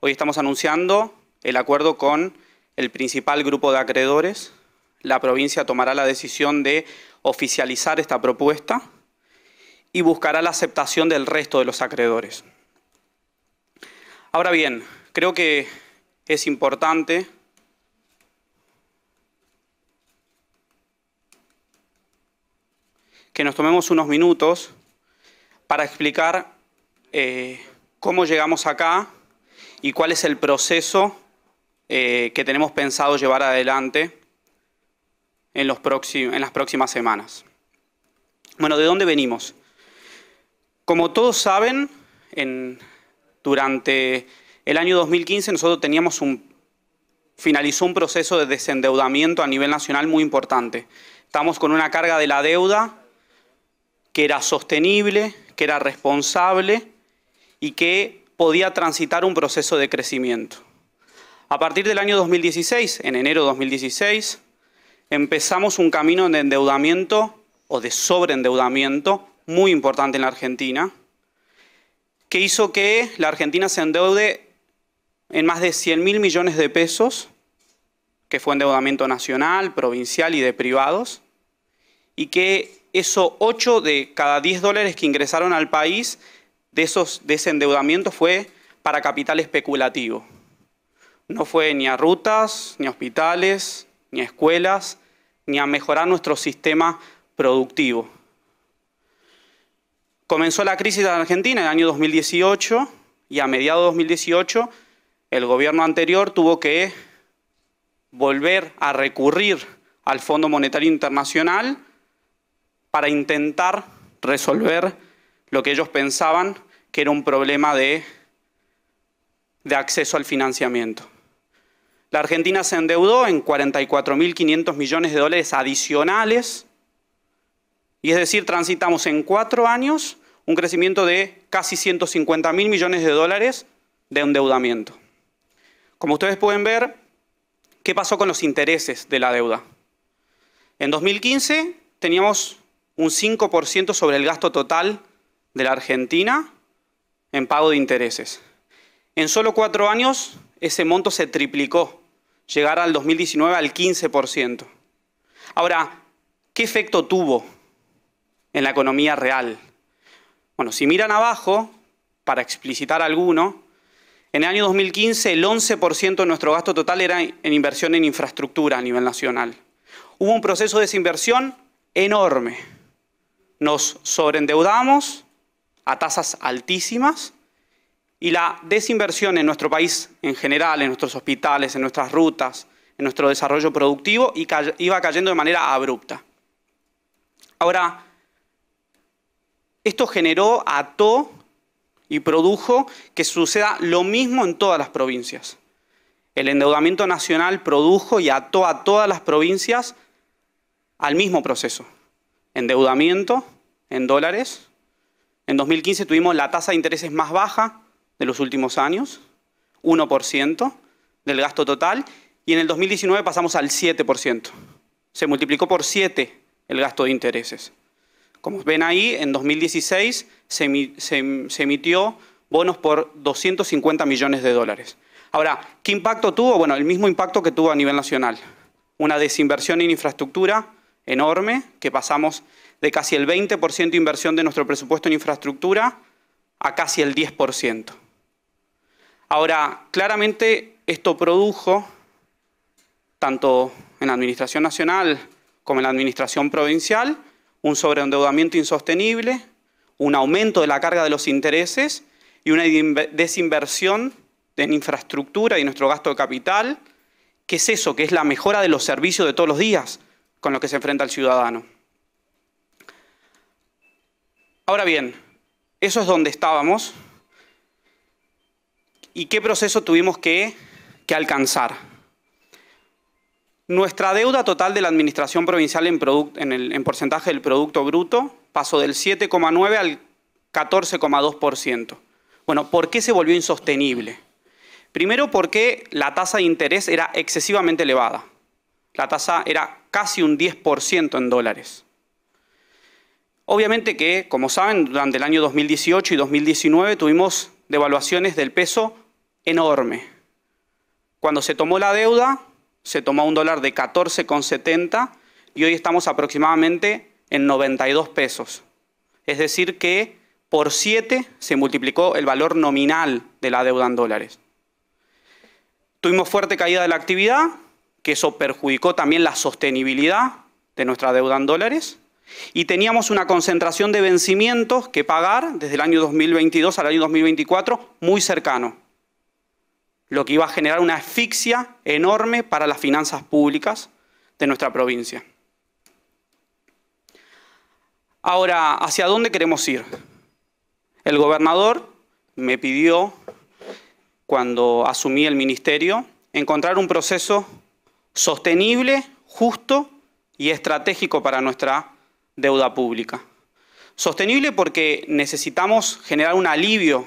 Hoy estamos anunciando el acuerdo con el principal grupo de acreedores. La provincia tomará la decisión de oficializar esta propuesta y buscará la aceptación del resto de los acreedores. Ahora bien, creo que es importante que nos tomemos unos minutos para explicar eh, cómo llegamos acá y cuál es el proceso eh, que tenemos pensado llevar adelante en, los en las próximas semanas. Bueno, ¿de dónde venimos? Como todos saben, durante el año 2015 nosotros teníamos un, finalizó un proceso de desendeudamiento a nivel nacional muy importante. Estamos con una carga de la deuda que era sostenible, que era responsable y que podía transitar un proceso de crecimiento. A partir del año 2016, en enero 2016, empezamos un camino de endeudamiento o de sobreendeudamiento muy importante en la Argentina, que hizo que la Argentina se endeude en más de 100 mil millones de pesos, que fue endeudamiento nacional, provincial y de privados, y que esos 8 de cada 10 dólares que ingresaron al país de, esos, ese endeudamiento fue para capital especulativo. No fue ni a rutas, ni a hospitales, ni a escuelas, ni a mejorar nuestro sistema productivo. Comenzó la crisis en Argentina en el año 2018 y a mediados de 2018 el gobierno anterior tuvo que volver a recurrir al Fondo Monetario Internacional para intentar resolver lo que ellos pensaban que era un problema de, de acceso al financiamiento. La Argentina se endeudó en 44.500 millones de dólares adicionales, y es decir, transitamos en cuatro años un crecimiento de casi 150.000 millones de dólares de endeudamiento. Como ustedes pueden ver, ¿qué pasó con los intereses de la deuda? En 2015 teníamos un 5% sobre el gasto total de la Argentina en pago de intereses. En solo cuatro años ese monto se triplicó, llegar al 2019 al 15%. Ahora, ¿qué efecto tuvo en la economía real? Bueno, si miran abajo, para explicitar alguno, en el año 2015 el 11% de nuestro gasto total era en inversión en infraestructura a nivel nacional. Hubo un proceso de desinversión enorme. Nos sobreendeudamos, a tasas altísimas y la desinversión en nuestro país en general, en nuestros hospitales, en nuestras rutas, en nuestro desarrollo productivo, iba cayendo de manera abrupta. Ahora, esto generó, ató y produjo que suceda lo mismo en todas las provincias. El endeudamiento nacional produjo y ató a todas las provincias al mismo proceso. Endeudamiento en dólares, en 2015 tuvimos la tasa de intereses más baja de los últimos años, 1% del gasto total, y en el 2019 pasamos al 7%. Se multiplicó por 7 el gasto de intereses. Como ven ahí, en 2016 se, emitió bonos por 250 millones de dólares. Ahora, ¿qué impacto tuvo? Bueno, el mismo impacto que tuvo a nivel nacional. Una desinversión en infraestructura, enorme, que pasamos de casi el 20% de inversión de nuestro presupuesto en infraestructura a casi el 10%. Ahora, claramente esto produjo, tanto en la Administración Nacional como en la Administración Provincial, un sobreendeudamiento insostenible, un aumento de la carga de los intereses y una desinversión en infraestructura y nuestro gasto de capital. que es eso? Que es la mejora de los servicios de todos los días con lo que se enfrenta el ciudadano. Ahora bien, eso es donde estábamos y qué proceso tuvimos que, alcanzar. Nuestra deuda total de la Administración Provincial en, en porcentaje del Producto Bruto pasó del 7,9 al 14,2%. Bueno, ¿por qué se volvió insostenible? Primero porque la tasa de interés era excesivamente elevada la tasa era casi un 10% en dólares. Obviamente que, como saben, durante el año 2018 y 2019 tuvimos devaluaciones del peso enorme. Cuando se tomó la deuda, se tomó un dólar de 14,70 y hoy estamos aproximadamente en 92 pesos. Es decir que por 7 se multiplicó el valor nominal de la deuda en dólares. Tuvimos fuerte caída de la actividad, que eso perjudicó también la sostenibilidad de nuestra deuda en dólares. Y teníamos una concentración de vencimientos que pagar desde el año 2022 al año 2024 muy cercano, lo que iba a generar una asfixia enorme para las finanzas públicas de nuestra provincia. Ahora, ¿hacia dónde queremos ir? El gobernador me pidió, cuando asumí el ministerio, encontrar un proceso sostenible, justo y estratégico para nuestra deuda pública. Sostenible porque necesitamos generar un alivio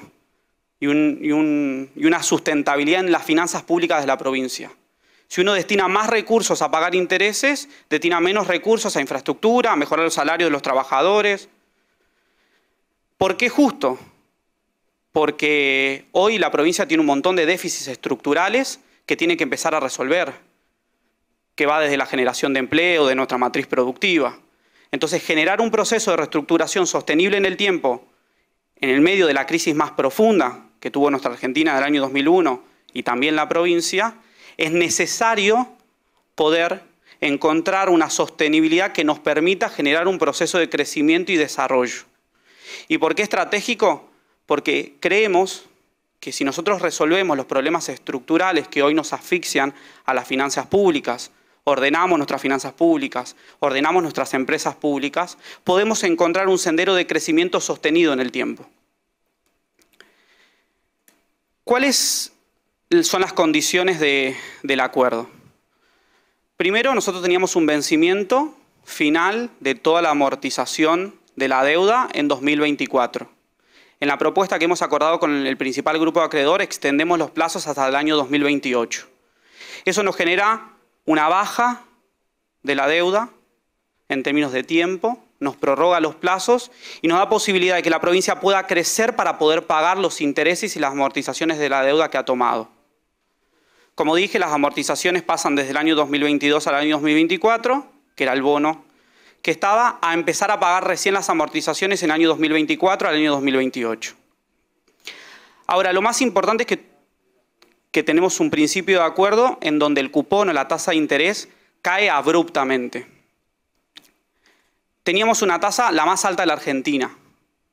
y, una sustentabilidad en las finanzas públicas de la provincia. Si uno destina más recursos a pagar intereses, destina menos recursos a infraestructura, a mejorar los salarios de los trabajadores. ¿Por qué justo? Porque hoy la provincia tiene un montón de déficits estructurales que tiene que empezar a resolver que va desde la generación de empleo, de nuestra matriz productiva. Entonces, generar un proceso de reestructuración sostenible en el tiempo, en el medio de la crisis más profunda que tuvo nuestra Argentina del año 2001 y también la provincia, es necesario poder encontrar una sostenibilidad que nos permita generar un proceso de crecimiento y desarrollo. ¿Y por qué estratégico? Porque creemos que si nosotros resolvemos los problemas estructurales que hoy nos asfixian a las finanzas públicas, ordenamos nuestras finanzas públicas, ordenamos nuestras empresas públicas, podemos encontrar un sendero de crecimiento sostenido en el tiempo. ¿Cuáles son las condiciones del acuerdo? Primero, nosotros teníamos un vencimiento final de toda la amortización de la deuda en 2024. En la propuesta que hemos acordado con el principal grupo de acreedor, extendemos los plazos hasta el año 2028. Eso nos genera una baja de la deuda en términos de tiempo, nos prorroga los plazos y nos da posibilidad de que la provincia pueda crecer para poder pagar los intereses y las amortizaciones de la deuda que ha tomado. Como dije, las amortizaciones pasan desde el año 2022 al año 2024, que era el bono que estaba, a empezar a pagar recién las amortizaciones en el año 2024 al año 2028. Ahora, lo más importante es que que tenemos un principio de acuerdo en donde el cupón o la tasa de interés cae abruptamente. Teníamos una tasa la más alta de la Argentina,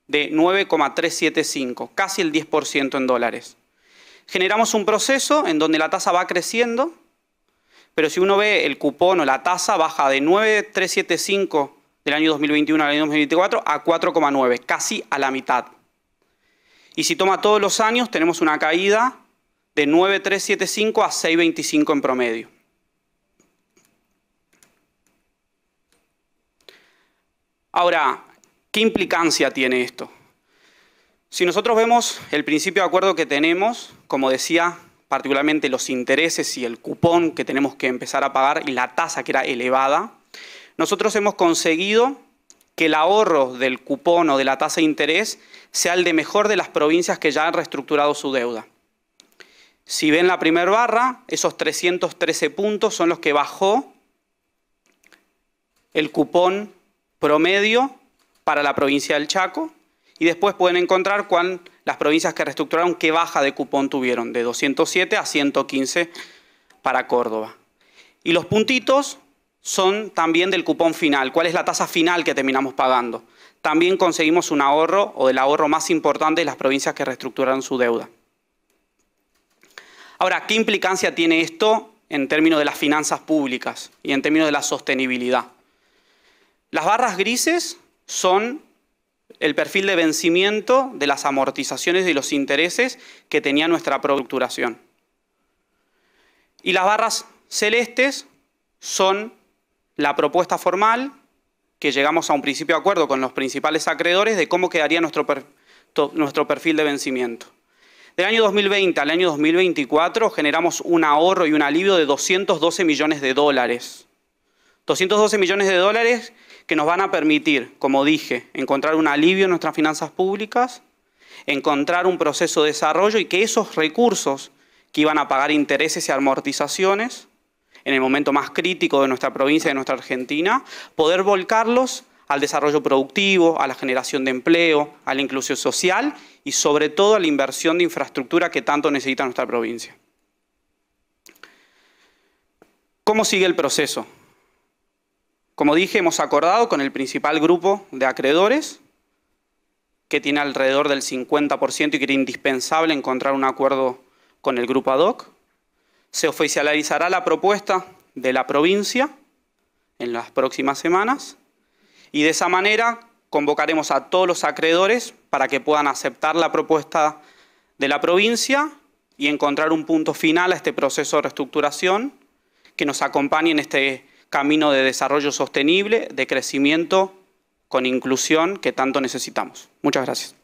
de 9,375, casi el 10% en dólares. Generamos un proceso en donde la tasa va creciendo, pero si uno ve el cupón o la tasa baja de 9,375 del año 2021 al año 2024 a 4,9, casi a la mitad. Y si toma todos los años, tenemos una caída de 9,375 a 6,25 en promedio. Ahora, ¿qué implicancia tiene esto? Si nosotros vemos el principio de acuerdo que tenemos, como decía, particularmente los intereses y el cupón que tenemos que empezar a pagar y la tasa que era elevada, nosotros hemos conseguido que el ahorro del cupón o de la tasa de interés sea el de mejor de las provincias que ya han reestructurado su deuda. Si ven la primera barra, esos 313 puntos son los que bajó el cupón promedio para la provincia del Chaco y después pueden encontrar cuán, las provincias que reestructuraron qué baja de cupón tuvieron, de 207 a 115 para Córdoba. Y los puntitos son también del cupón final, cuál es la tasa final que terminamos pagando. También conseguimos un ahorro o el ahorro más importante de las provincias que reestructuraron su deuda. Ahora, ¿qué implicancia tiene esto en términos de las finanzas públicas y en términos de la sostenibilidad? Las barras grises son el perfil de vencimiento de las amortizaciones y los intereses que tenía nuestra producturación. Y las barras celestes son la propuesta formal que llegamos a un principio de acuerdo con los principales acreedores de cómo quedaría nuestro, nuestro perfil de vencimiento. Del año 2020 al año 2024 generamos un ahorro y un alivio de 212 millones de dólares. 212 millones de dólares que nos van a permitir, como dije, encontrar un alivio en nuestras finanzas públicas, encontrar un proceso de desarrollo y que esos recursos que iban a pagar intereses y amortizaciones en el momento más crítico de nuestra provincia, y de nuestra Argentina, poder volcarlos al desarrollo productivo, a la generación de empleo, a la inclusión social y sobre todo a la inversión de infraestructura que tanto necesita nuestra provincia. ¿Cómo sigue el proceso? Como dije, hemos acordado con el principal grupo de acreedores, que tiene alrededor del 50% y que era indispensable encontrar un acuerdo con el grupo ad hoc. Se oficializará la propuesta de la provincia en las próximas semanas y de esa manera convocaremos a todos los acreedores para que puedan aceptar la propuesta de la provincia y encontrar un punto final a este proceso de reestructuración que nos acompañe en este camino de desarrollo sostenible, de crecimiento con inclusión que tanto necesitamos. Muchas gracias.